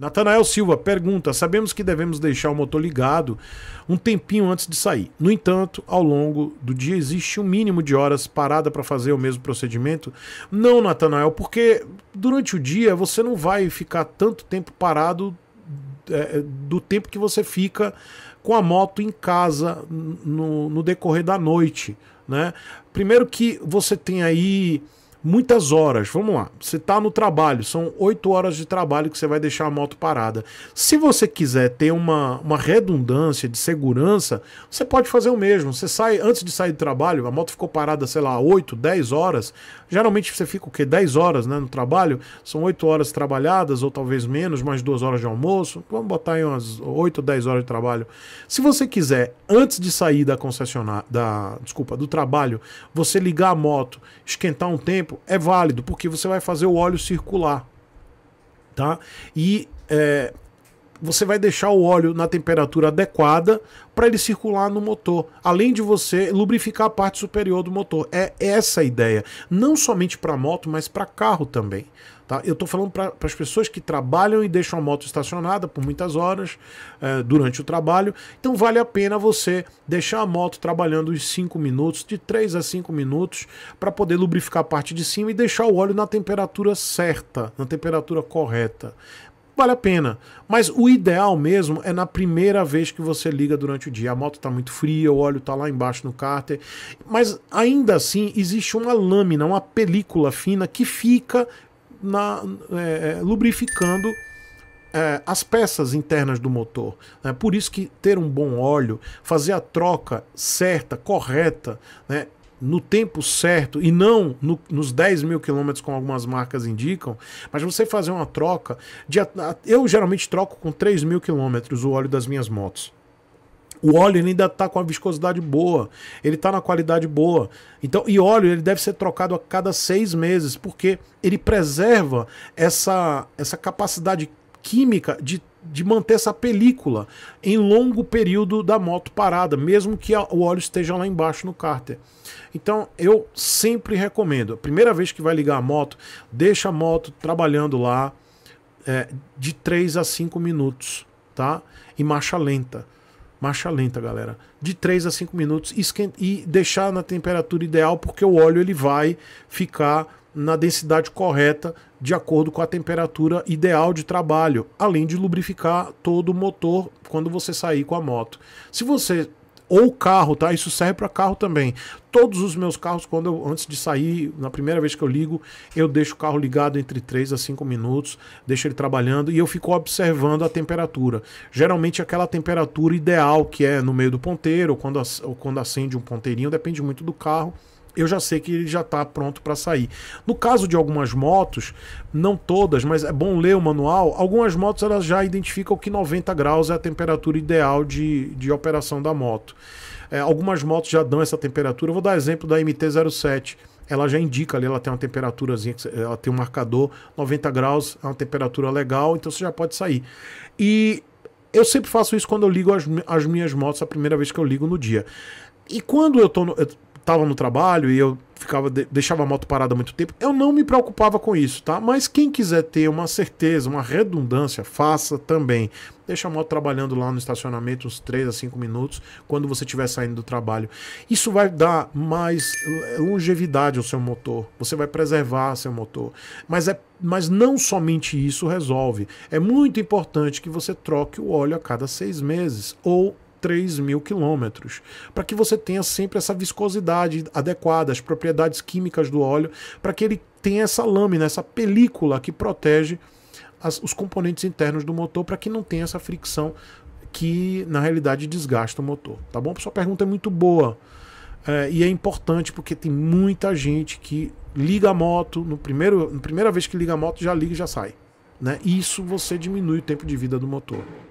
Natanael Silva pergunta: Sabemos que devemos deixar o motor ligado um tempinho antes de sair. No entanto, ao longo do dia existe um mínimo de horas parada para fazer o mesmo procedimento? Não, Natanael, porque durante o dia você não vai ficar tanto tempo parado é, é do tempo que você fica com a moto em casa no, no decorrer da noite. Né? Primeiro que você tem aí muitas horas. Vamos lá, você está no trabalho, são 8 horas de trabalho que você vai deixar a moto parada. Se você quiser ter uma, uma redundância de segurança, você pode fazer o mesmo. Você sai, antes de sair do trabalho, a moto ficou parada, sei lá, 8, 10 horas. Geralmente você fica o quê? 10 horas né, no trabalho, são 8 horas trabalhadas, ou talvez menos, mais 2 horas de almoço. Vamos botar aí umas 8, 10 horas de trabalho. Se você quiser, antes de sair da concessionária, da, desculpa, do trabalho, você ligar a moto, esquentar um tempo, tempo é válido, porque você vai fazer o óleo circular. Tá? E é, você vai deixar o óleo na temperatura adequada para ele circular no motor, além de você lubrificar a parte superior do motor. É essa a ideia, não somente para moto, mas para carro também. Tá? Eu estou falando para as pessoas que trabalham e deixam a moto estacionada por muitas horas eh, durante o trabalho. Então vale a pena você deixar a moto trabalhando uns 5 minutos, de 3 a 5 minutos, para poder lubrificar a parte de cima e deixar o óleo na temperatura certa, na temperatura correta vale a pena. Mas o ideal mesmo é na primeira vez que você liga durante o dia. A moto está muito fria, o óleo está lá embaixo no cárter. Mas ainda assim, existe uma lâmina, uma película fina que fica na, é, é lubrificando é, as peças internas do motor. é Por isso que ter um bom óleo, fazer a troca certa, correta, né? no tempo certo e não no, nos 10 mil quilômetros, como algumas marcas indicam, mas você fazer uma troca. De, eu geralmente troco com 3 mil quilômetros o óleo das minhas motos. O óleo ainda está com a viscosidade boa, ele está na qualidade boa. Então, e óleo ele deve ser trocado a cada seis meses, porque ele preserva essa, essa capacidade química de de manter essa película em longo período da moto parada, mesmo que o óleo esteja lá embaixo no cárter. Então eu sempre recomendo, a primeira vez que vai ligar a moto, deixa a moto trabalhando lá é, de 3 a 5 minutos, tá? E marcha lenta. Marcha lenta, galera. De 3 a 5 minutos e deixar na temperatura ideal, porque o óleo ele vai ficar na densidade correta, de acordo com a temperatura ideal de trabalho, além de lubrificar todo o motor quando você sair com a moto. Se você ou carro, tá? Isso serve para carro também. Todos os meus carros, quando eu, antes de sair, na primeira vez que eu ligo, eu deixo o carro ligado entre 3 a 5 minutos, deixo ele trabalhando e eu fico observando a temperatura. Geralmente aquela temperatura ideal que é no meio do ponteiro, ou quando, ou quando acende um ponteirinho, depende muito do carro eu já sei que ele já está pronto para sair. No caso de algumas motos, não todas, mas é bom ler o manual, algumas motos elas já identificam que 90 graus é a temperatura ideal de, de operação da moto. É, algumas motos já dão essa temperatura. Eu vou dar exemplo da MT-07. Ela já indica ali, ela tem uma temperaturazinha, ela tem um marcador, 90 graus é uma temperatura legal, então você já pode sair. E eu sempre faço isso quando eu ligo as, as minhas motos, a primeira vez que eu ligo no dia. E quando eu estou tava no trabalho e eu ficava deixava a moto parada muito tempo, eu não me preocupava com isso, tá? Mas quem quiser ter uma certeza, uma redundância, faça também. Deixa a moto trabalhando lá no estacionamento uns 3 a 5 minutos quando você estiver saindo do trabalho. Isso vai dar mais longevidade ao seu motor. Você vai preservar seu motor. Mas é mas não somente isso resolve. É muito importante que você troque o óleo a cada seis meses ou 3 mil quilômetros, para que você tenha sempre essa viscosidade adequada, as propriedades químicas do óleo, para que ele tenha essa lâmina, essa película que protege as, os componentes internos do motor, para que não tenha essa fricção que na realidade desgasta o motor. Tá bom? sua pergunta é muito boa. É, e é importante porque tem muita gente que liga a moto, no primeiro, na primeira vez que liga a moto, já liga e já sai. Né? Isso você diminui o tempo de vida do motor.